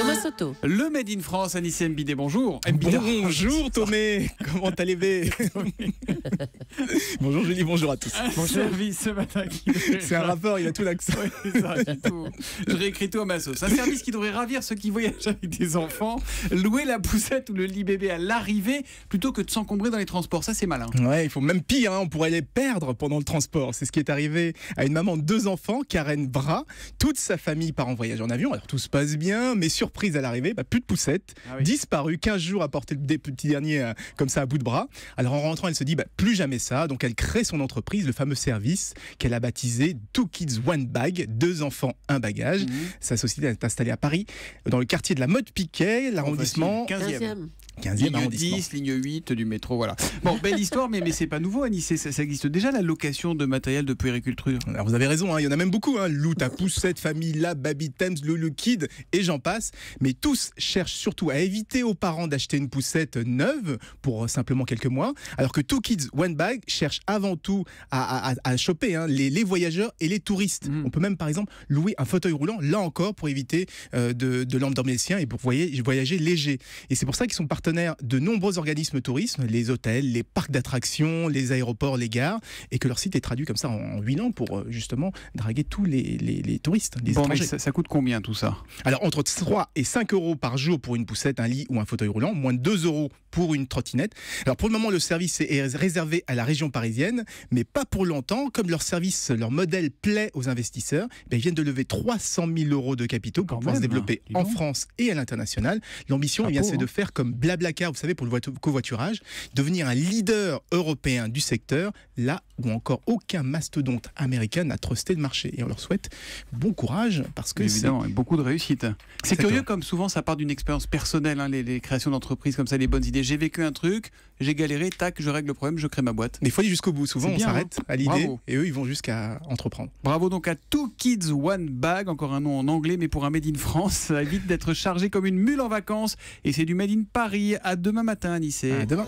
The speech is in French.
Thomas Soto. Le Made in France, Anissé Mbidé, bonjour. Mbidé. Bonjour Thomas, comment allez-vous Bonjour Julie, bonjour à tous. Bonjour Service ce matin. C'est un rapport, il a tout l'accent. Je réécris tout à ma Un service qui devrait ravir ceux qui voyagent avec des enfants, louer la poussette ou le lit bébé à l'arrivée plutôt que de s'encombrer dans les transports. Ça, c'est malin. Ouais, il faut même pire, hein. on pourrait les perdre pendant le transport. C'est ce qui est arrivé à une maman de deux enfants, Karen Bra. Toute sa famille part en voyage en avion, alors tout se passe bien, mais sur surprise à l'arrivée, pas bah, plus de poussette, ah disparue, 15 jours à porter le petit dernier euh, comme ça à bout de bras. Alors en rentrant, elle se dit bah, plus jamais ça. Donc elle crée son entreprise, le fameux service qu'elle a baptisé Two Kids One Bag, deux enfants, un bagage. Mhm. Sa société est installée à Paris, dans le quartier de la mode Piquet, l'arrondissement 15e ligne 10, ligne 8 du métro, voilà. Bon, belle histoire, mais, mais c'est pas nouveau à Ça, existe déjà la location de matériel de puériculture. Alors vous avez raison, hein, il y en a même beaucoup. Hein. Lou, ta poussette, famille, la Baby Thames, Loulou Kid et j'en passe. Mais tous cherchent surtout à éviter aux parents d'acheter une poussette neuve pour euh, simplement quelques mois, alors que Two Kids One Bag cherche avant tout à, à, à choper hein, les, les, voyageurs et les touristes. Mm. On peut même par exemple louer un fauteuil roulant, là encore, pour éviter euh, de de, de siens et pour voyager léger. Et c'est pour ça qu'ils sont partenaires de nombreux organismes tourisme, les hôtels, les parcs d'attractions, les aéroports, les gares, et que leur site est traduit comme ça en huit ans pour euh, justement draguer tous les, touristes. ça, coûte combien tout ça Alors entre 3 et 5 euros par jour pour une poussette, un lit ou un fauteuil roulant, moins de 2 euros pour une trottinette. Alors pour le moment, le service est réservé à la région parisienne, mais pas pour longtemps. Comme leur service, leur modèle plaît aux investisseurs, eh ils viennent de lever 300 000 euros de capitaux pour pouvoir se développer en France et à l'international. L'ambition, eh c'est de hein. faire comme Blablacar, vous savez, pour le covoiturage, devenir un leader européen du secteur, là où encore aucun mastodonte américain n'a trusté le marché. Et on leur souhaite bon courage parce que évidemment, beaucoup de réussite. C'est curieux comme souvent ça part d'une expérience personnelle, hein, les, les créations d'entreprises comme ça, les bonnes idées j'ai vécu un truc, j'ai galéré, tac, je règle le problème, je crée ma boîte. Mais il faut jusqu'au bout. Souvent, on hein. s'arrête à l'idée et eux, ils vont jusqu'à entreprendre. Bravo donc à Two Kids One Bag, encore un nom en anglais, mais pour un Made in France, ça évite d'être chargé comme une mule en vacances. Et c'est du Made in Paris. À demain matin, à Nice. À demain.